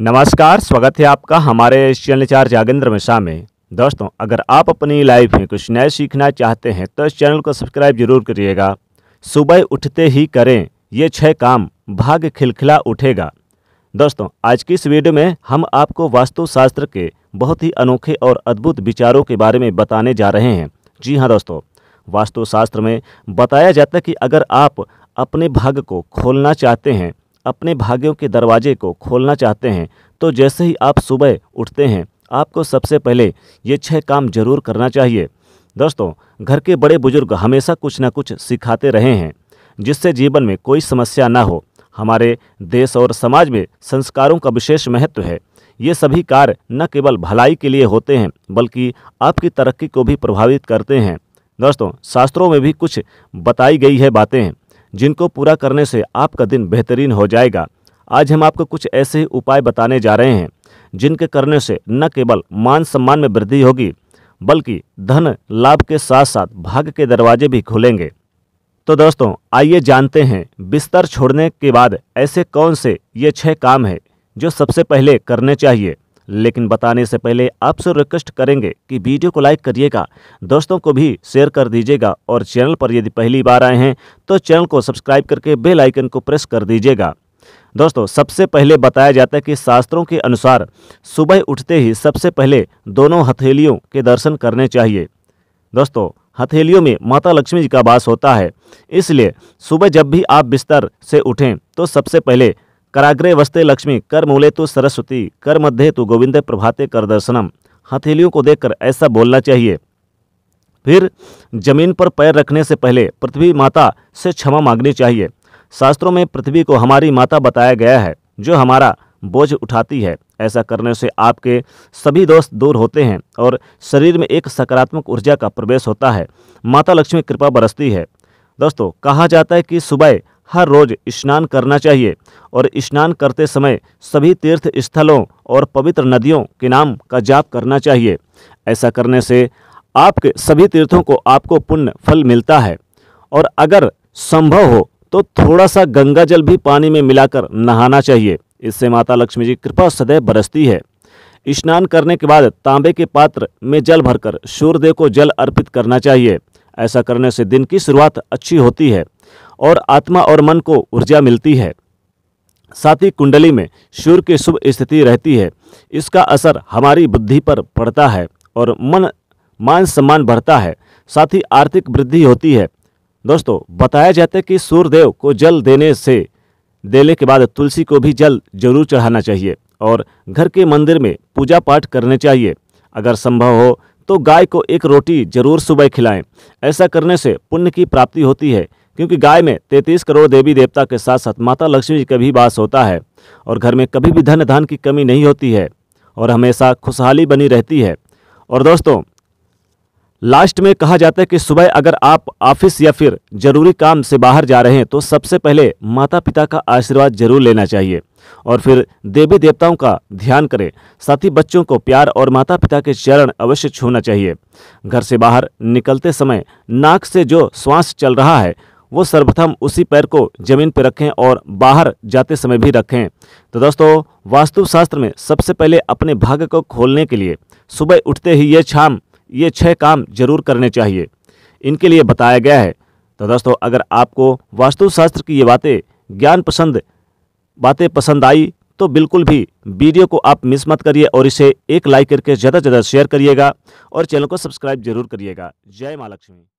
नमस्कार स्वागत है आपका हमारे चैनल चार जागेंद्र मिश्रा में दोस्तों अगर आप अपनी लाइफ में कुछ नया सीखना चाहते हैं तो इस चैनल को सब्सक्राइब जरूर करिएगा सुबह उठते ही करें ये छह काम भाग खिलखिला उठेगा दोस्तों आज की इस वीडियो में हम आपको वास्तुशास्त्र के बहुत ही अनोखे और अद्भुत विचारों के बारे में बताने जा रहे हैं जी हाँ दोस्तों वास्तुशास्त्र में बताया जाता है कि अगर आप अपने भाग को खोलना चाहते हैं अपने भाग्यों के दरवाजे को खोलना चाहते हैं तो जैसे ही आप सुबह उठते हैं आपको सबसे पहले ये छह काम जरूर करना चाहिए दोस्तों घर के बड़े बुजुर्ग हमेशा कुछ ना कुछ सिखाते रहे हैं जिससे जीवन में कोई समस्या ना हो हमारे देश और समाज में संस्कारों का विशेष महत्व है ये सभी कार्य न केवल भलाई के लिए होते हैं बल्कि आपकी तरक्की को भी प्रभावित करते हैं दोस्तों शास्त्रों में भी कुछ बताई गई है बातें जिनको पूरा करने से आपका दिन बेहतरीन हो जाएगा आज हम आपको कुछ ऐसे उपाय बताने जा रहे हैं जिनके करने से न केवल मान सम्मान में वृद्धि होगी बल्कि धन लाभ के साथ साथ भाग्य के दरवाजे भी खुलेंगे तो दोस्तों आइए जानते हैं बिस्तर छोड़ने के बाद ऐसे कौन से ये छह काम हैं जो सबसे पहले करने चाहिए लेकिन बताने से पहले आपसे रिक्वेस्ट करेंगे कि वीडियो को लाइक करिएगा दोस्तों को भी शेयर कर दीजिएगा और चैनल पर यदि पहली बार आए हैं तो चैनल को सब्सक्राइब करके बेल आइकन को प्रेस कर दीजिएगा दोस्तों सबसे पहले बताया जाता है कि शास्त्रों के अनुसार सुबह उठते ही सबसे पहले दोनों हथेलियों के दर्शन करने चाहिए दोस्तों हथेलियों में माता लक्ष्मी जी का वास होता है इसलिए सुबह जब भी आप बिस्तर से उठें तो सबसे पहले कराग्रे वस्ते लक्ष्मी कर मूले तो सरस्वती कर मध्य तो गोविंद प्रभाते कर दर्शनम हथेलियों को देखकर ऐसा बोलना चाहिए फिर जमीन पर पैर रखने से पहले पृथ्वी माता से क्षमा मांगनी चाहिए शास्त्रों में पृथ्वी को हमारी माता बताया गया है जो हमारा बोझ उठाती है ऐसा करने से आपके सभी दोष दूर होते हैं और शरीर में एक सकारात्मक ऊर्जा का प्रवेश होता है माता लक्ष्मी कृपा बरसती है दोस्तों कहा जाता है कि सुबह हर रोज स्नान करना चाहिए और स्नान करते समय सभी तीर्थ स्थलों और पवित्र नदियों के नाम का जाप करना चाहिए ऐसा करने से आपके सभी तीर्थों को आपको पुण्य फल मिलता है और अगर संभव हो तो थोड़ा सा गंगा जल भी पानी में मिलाकर नहाना चाहिए इससे माता लक्ष्मी जी कृपा सदैव बरसती है स्नान करने के बाद तांबे के पात्र में जल भरकर सूर्यदेव को जल अर्पित करना चाहिए ऐसा करने से दिन की शुरुआत अच्छी होती है और आत्मा और मन को ऊर्जा मिलती है साथ ही कुंडली में सूर्य की शुभ स्थिति रहती है इसका असर हमारी बुद्धि पर पड़ता है और मन मान सम्मान बढ़ता है साथ ही आर्थिक वृद्धि होती है दोस्तों बताया जाता है कि सूर्यदेव को जल देने से देने के बाद तुलसी को भी जल जरूर चढ़ाना चाहिए और घर के मंदिर में पूजा पाठ करने चाहिए अगर संभव हो तो गाय को एक रोटी जरूर सुबह खिलाएं ऐसा करने से पुण्य की प्राप्ति होती है क्योंकि गाय में तैंतीस करोड़ देवी देवता के साथ साथ माता लक्ष्मी जी का भी वास होता है और घर में कभी भी धन धान की कमी नहीं होती है और हमेशा खुशहाली बनी रहती है और दोस्तों लास्ट में कहा जाता है कि सुबह अगर आप ऑफिस या फिर जरूरी काम से बाहर जा रहे हैं तो सबसे पहले माता पिता का आशीर्वाद जरूर लेना चाहिए और फिर देवी देवताओं का ध्यान करें साथ ही बच्चों को प्यार और माता पिता के चरण अवश्य छूना चाहिए घर से बाहर निकलते समय नाक से जो श्वास चल रहा है वो सर्वप्रथम उसी पैर को जमीन पर रखें और बाहर जाते समय भी रखें तो दोस्तों वास्तुशास्त्र में सबसे पहले अपने भाग्य को खोलने के लिए सुबह उठते ही ये छाम ये छः काम जरूर करने चाहिए इनके लिए बताया गया है तो दोस्तों अगर आपको वास्तुशास्त्र की ये बातें ज्ञान पसंद बातें पसंद आई तो बिल्कुल भी वीडियो को आप मिस मत करिए और इसे एक लाइक करके ज़्यादा से ज़्यादा शेयर करिएगा और चैनल को सब्सक्राइब जरूर करिएगा जय माँ लक्ष्मी